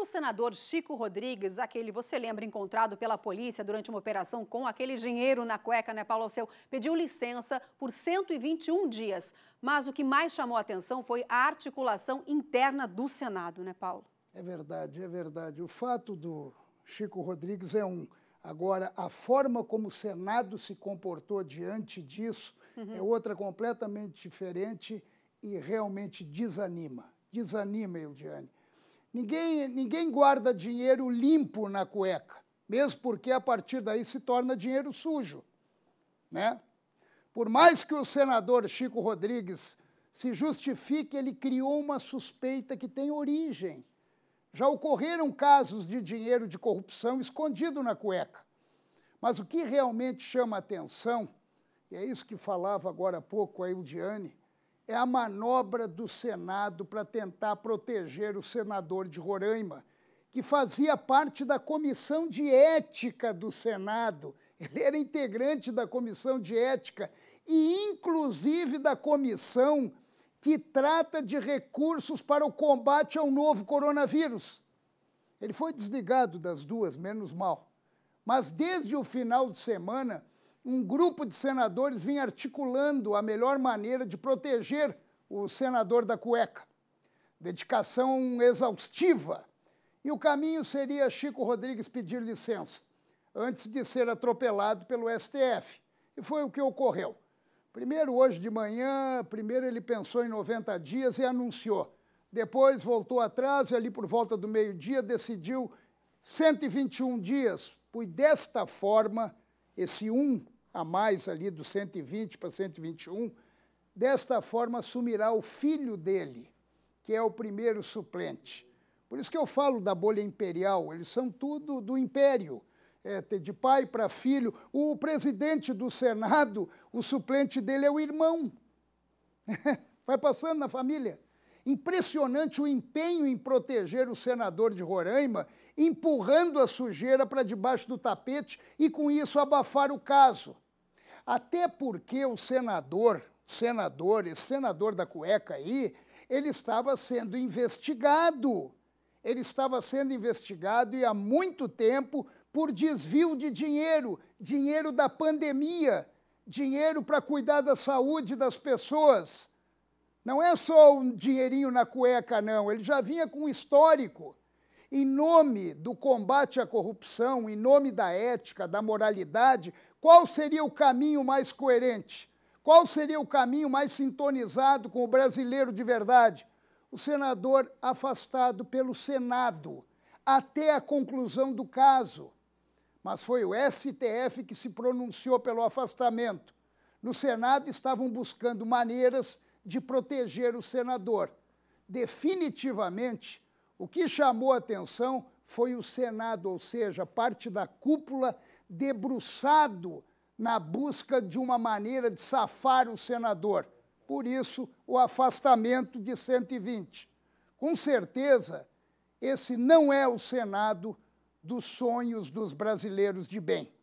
O senador Chico Rodrigues, aquele, você lembra, encontrado pela polícia durante uma operação com aquele dinheiro na cueca, né, Paulo Alceu, pediu licença por 121 dias. Mas o que mais chamou a atenção foi a articulação interna do Senado, né, Paulo? É verdade, é verdade. O fato do Chico Rodrigues é um. Agora, a forma como o Senado se comportou diante disso uhum. é outra completamente diferente e realmente desanima. Desanima, Eldiane Ninguém, ninguém guarda dinheiro limpo na cueca, mesmo porque a partir daí se torna dinheiro sujo. Né? Por mais que o senador Chico Rodrigues se justifique, ele criou uma suspeita que tem origem. Já ocorreram casos de dinheiro de corrupção escondido na cueca. Mas o que realmente chama atenção, e é isso que falava agora há pouco a o Diane, é a manobra do Senado para tentar proteger o senador de Roraima, que fazia parte da comissão de ética do Senado. Ele era integrante da comissão de ética e, inclusive, da comissão que trata de recursos para o combate ao novo coronavírus. Ele foi desligado das duas, menos mal. Mas desde o final de semana, um grupo de senadores vinha articulando a melhor maneira de proteger o senador da cueca. Dedicação exaustiva. E o caminho seria Chico Rodrigues pedir licença, antes de ser atropelado pelo STF. E foi o que ocorreu. Primeiro, hoje de manhã, primeiro ele pensou em 90 dias e anunciou. Depois voltou atrás e ali por volta do meio-dia decidiu 121 dias, foi desta forma esse 1 a mais ali do 120 para 121, desta forma assumirá o filho dele, que é o primeiro suplente. Por isso que eu falo da bolha imperial, eles são tudo do império. É, de pai para filho. O presidente do Senado, o suplente dele é o irmão. Vai passando na família. Impressionante o empenho em proteger o senador de Roraima, empurrando a sujeira para debaixo do tapete e, com isso, abafar o caso. Até porque o senador, senador, esse senador da cueca aí, ele estava sendo investigado. Ele estava sendo investigado e há muito tempo por desvio de dinheiro, dinheiro da pandemia, dinheiro para cuidar da saúde das pessoas. Não é só um dinheirinho na cueca, não. Ele já vinha com um histórico. Em nome do combate à corrupção, em nome da ética, da moralidade, qual seria o caminho mais coerente? Qual seria o caminho mais sintonizado com o brasileiro de verdade? O senador afastado pelo Senado até a conclusão do caso. Mas foi o STF que se pronunciou pelo afastamento. No Senado estavam buscando maneiras de proteger o senador. Definitivamente, o que chamou atenção foi o Senado, ou seja, parte da cúpula debruçado na busca de uma maneira de safar o senador. Por isso, o afastamento de 120. Com certeza, esse não é o Senado dos sonhos dos brasileiros de bem.